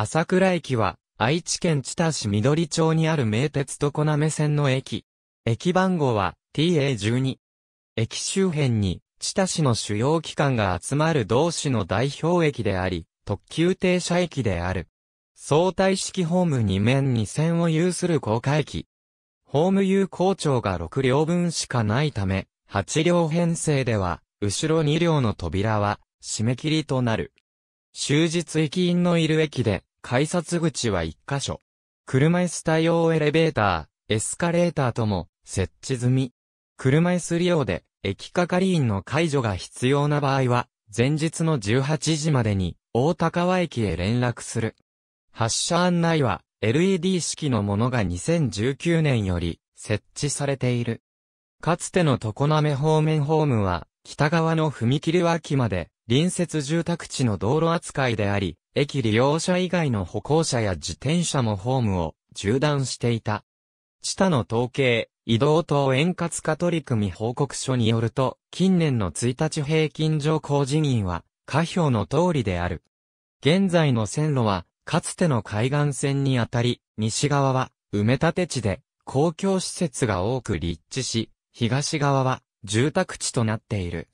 朝倉駅は、愛知県知多市緑町にある名鉄常滑線の駅。駅番号は TA12。駅周辺に、知多市の主要機関が集まる同市の代表駅であり、特急停車駅である。相対式ホーム2面2線を有する高架駅。ホーム有効長が6両分しかないため、8両編成では、後ろ2両の扉は、締め切りとなる。終日駅員のいる駅で、改札口は1箇所。車椅子対応エレベーター、エスカレーターとも設置済み。車椅子利用で駅係員の解除が必要な場合は、前日の18時までに大高輪駅へ連絡する。発車案内は LED 式のものが2019年より設置されている。かつての常滑方面ホームは北側の踏切脇まで隣接住宅地の道路扱いであり、駅利用者以外の歩行者や自転車もホームを縦断していた。地多の統計、移動等円滑化取り組み報告書によると、近年の1日平均上降人員は、下表の通りである。現在の線路は、かつての海岸線にあたり、西側は埋め立て地で公共施設が多く立地し、東側は住宅地となっている。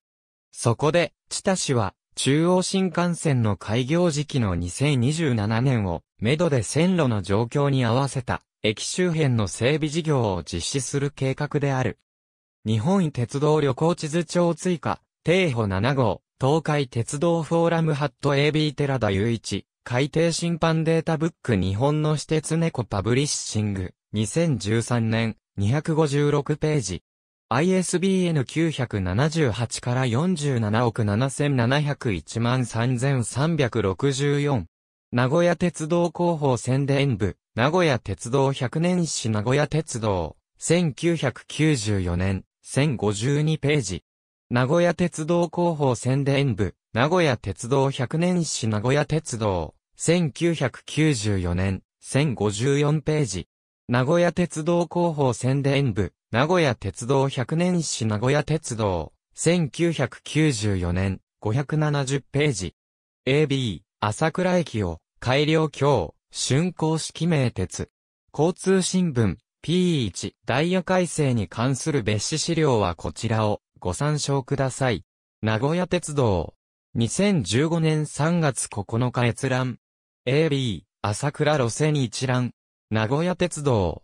そこで、田市は、中央新幹線の開業時期の2027年を、めどで線路の状況に合わせた、駅周辺の整備事業を実施する計画である。日本鉄道旅行地図帳追加、定歩7号、東海鉄道フォーラムハット AB 寺田雄一、海底審判データブック日本の私鉄猫パブリッシング、2013年、256ページ。ISBN 978から47億7701万3364。名古屋鉄道広報宣伝部、名古屋鉄道100年史名古屋鉄道、1994年、1052ページ。名古屋鉄道広報宣伝部、名古屋鉄道100年史名古屋鉄道、1994年、1054ページ。名古屋鉄道広報宣伝部、名古屋鉄道100年史名古屋鉄道、1994年、570ページ。AB、朝倉駅を、改良橋、竣工式名鉄。交通新聞、P1、ダイヤ改正に関する別紙資料はこちらを、ご参照ください。名古屋鉄道。2015年3月9日閲覧。AB、朝倉路線一覧。名古屋鉄道。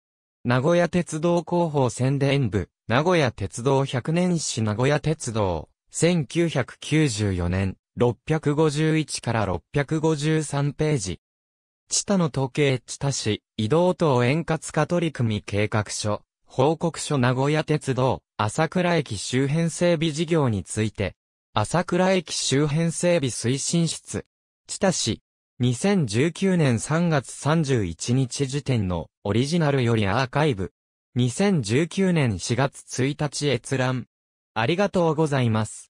名古屋鉄道広報宣伝部、名古屋鉄道100年史名古屋鉄道、1994年、651から653ページ。地田の時計地田市、移動等円滑化取り組み計画書、報告書名古屋鉄道、朝倉駅周辺整備事業について、朝倉駅周辺整備推進室、地田市、2019年3月31日時点のオリジナルよりアーカイブ。2019年4月1日閲覧。ありがとうございます。